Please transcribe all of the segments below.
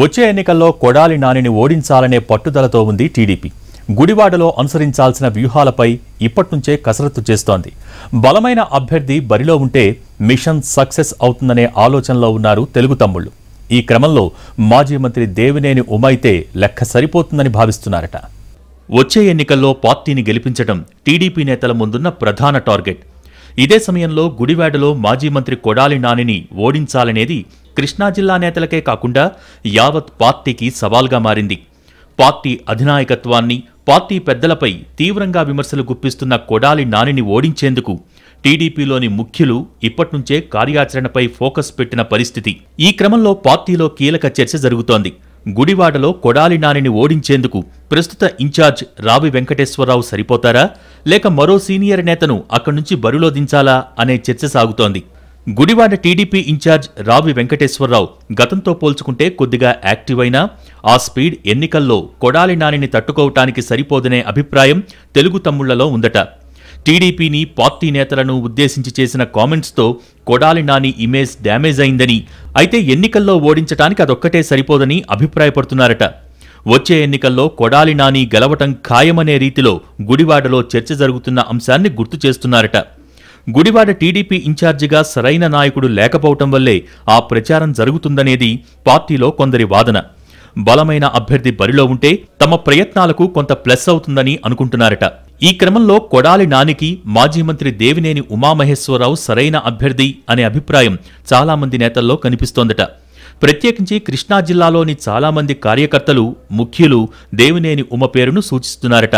వచ్చే ఎన్నికల్లో కొడాలి నానిని ఓడించాలనే పట్టుదలతో ఉంది టీడీపీ గుడివాడలో అనుసరించాల్సిన వ్యూహాలపై ఇప్పట్నుంచే కసరత్తు చేస్తోంది బలమైన అభ్యర్థి బరిలో ఉంటే మిషన్ సక్సెస్ అవుతుందనే ఆలోచనలో ఉన్నారు తెలుగు తమ్ముళ్లు ఈ క్రమంలో మాజీ మంత్రి దేవినేని ఉమైతే లెక్క సరిపోతుందని భావిస్తున్నారట వచ్చే ఎన్నికల్లో పార్టీని గెలిపించడం టీడీపీ నేతల ముందున్న ప్రధాన టార్గెట్ ఇదే సమయంలో గుడివాడలో మాజీ మంత్రి కొడాలి నానిని ఓడించాలనేది కృష్ణా జిల్లా నేతలకే కాకుండా యావత్ పార్టీకి సవాల్గా మారింది పార్టీ అధినాయకత్వాన్ని పార్టీ పెద్దలపై తీవ్రంగా విమర్శలు గుప్పిస్తున్న కొడాలి నానిని ఓడించేందుకు టీడీపీలోని ముఖ్యులు ఇప్పట్నుంచే కార్యాచరణపై ఫోకస్ పెట్టిన పరిస్థితి ఈ క్రమంలో పార్టీలో కీలక చర్చ జరుగుతోంది గుడివాడలో కొడాలి నానిని ఓడించేందుకు ప్రస్తుత ఇన్ఛార్జ్ రావి వెంకటేశ్వరరావు సరిపోతారా లేక మరో సీనియర్ నేతను అక్కడి నుంచి బరిలో దించాలా అనే చర్చ సాగుతోంది గుడివాడ టీడీపీ ఇన్ఛార్జ్ రావి వెంకటేశ్వరరావు గతంతో పోల్చుకుంటే కొద్దిగా యాక్టివ్ అయినా ఆ స్పీడ్ ఎన్నికల్లో కొడాలి నానిని తట్టుకోవటానికి సరిపోదనే అభిప్రాయం తెలుగు తమ్ముళ్లలో ఉందట టీడీపీని పార్టీ నేతలను ఉద్దేశించి చేసిన కామెంట్స్తో కొడాలి నాని ఇమేజ్ డ్యామేజ్ అయిందని అయితే ఎన్నికల్లో ఓడించటానికి అదొక్కటే సరిపోదని అభిప్రాయపడుతున్నారట వచ్చే ఎన్నికల్లో కొడాలి నాని గెలవటం ఖాయమనే రీతిలో గుడివాడలో చర్చ జరుగుతున్న అంశాన్ని గుర్తు చేస్తున్నారట గుడివాడ టీడీపీ ఇన్ఛార్జిగా సరైన నాయకుడు లేకపోవటం వల్లే ఆ ప్రచారం జరుగుతుందనేది పార్టీలో కొందరి వాదన బలమైన అభ్యర్థి బరిలో ఉంటే తమ ప్రయత్నాలకు కొంత ప్లస్ అవుతుందని అనుకుంటున్నారట ఈ క్రమంలో కొడాలి నానికి మాజీ మంత్రి దేవినేని ఉమామహేశ్వరరావు సరైన అభ్యర్థి అనే అభిప్రాయం చాలామంది నేతల్లో కనిపిస్తోందట ప్రత్యేకించి కృష్ణా జిల్లాలోని చాలామంది కార్యకర్తలు ముఖ్యులు దేవినేని ఉమ పేరును సూచిస్తున్నారట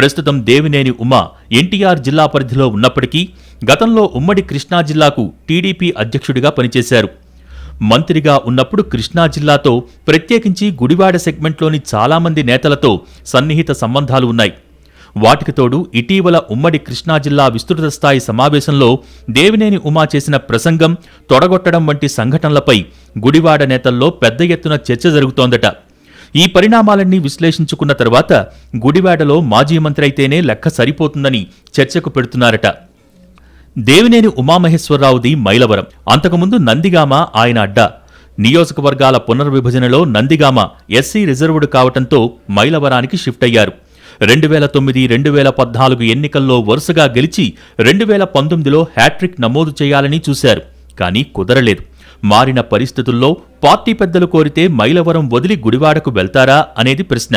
ప్రస్తుతం దేవినేని ఉమ ఎన్టీఆర్ జిల్లా పరిధిలో ఉన్నప్పటికీ గతంలో ఉమ్మడి కృష్ణా జిల్లాకు టీడీపీ అధ్యక్షుడిగా పనిచేశారు మంత్రిగా ఉన్నప్పుడు కృష్ణా జిల్లాతో ప్రత్యేకించి గుడివాడ సెగ్మెంట్లోని చాలామంది నేతలతో సన్నిహిత సంబంధాలు ఉన్నాయి వాటికి తోడు ఇటీవల ఉమ్మడి కృష్ణా జిల్లా విస్తృత స్థాయి సమావేశంలో దేవినేని ఉమా చేసిన ప్రసంగం తొడగొట్టడం వంటి సంఘటనలపై గుడివాడ నేతల్లో పెద్ద ఎత్తున చర్చ జరుగుతోందట ఈ పరిణామాలన్నీ విశ్లేషించుకున్న తర్వాత గుడివాడలో మాజీ మంత్రి అయితేనే లెక్క సరిపోతుందని చర్చకు పెడుతున్నారట దేవినేని ఉమామహేశ్వరరావుది మైలవరం అంతకుముందు నందిగామ ఆయన అడ్డ నియోజకవర్గాల పునర్విభజనలో నందిగామ ఎస్సీ రిజర్వ్డ్ కావటంతో మైలవరానికి షిఫ్ట్ అయ్యారు రెండు వేల తొమ్మిది రెండు వేల పద్నాలుగు ఎన్నికల్లో వరుసగా గెలిచి రెండు వేల పంతొమ్మిదిలో హ్యాట్రిక్ నమోదు చేయాలని చూశారు కానీ కుదరలేదు మారిన పరిస్థితుల్లో పార్టీ పెద్దలు కోరితే మైలవరం వదిలి గుడివాడకు వెళ్తారా అనేది ప్రశ్న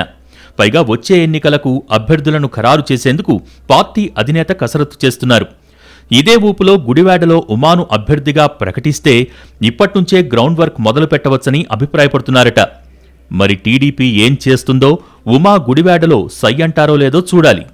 పైగా వచ్చే ఎన్నికలకు అభ్యర్థులను ఖరారు చేసేందుకు పార్టీ అధినేత కసరత్తు చేస్తున్నారు ఇదే ఊపులో గుడివాడలో ఉమాను అభ్యర్థిగా ప్రకటిస్తే ఇప్పట్నుంచే గ్రౌండ్ వర్క్ మొదలు పెట్టవచ్చని అభిప్రాయపడుతున్నారట మరి టీడీపీ ఏం చేస్తుందో ఉమా గుడివాడలో సయ్యంటారో లేదో చూడాలి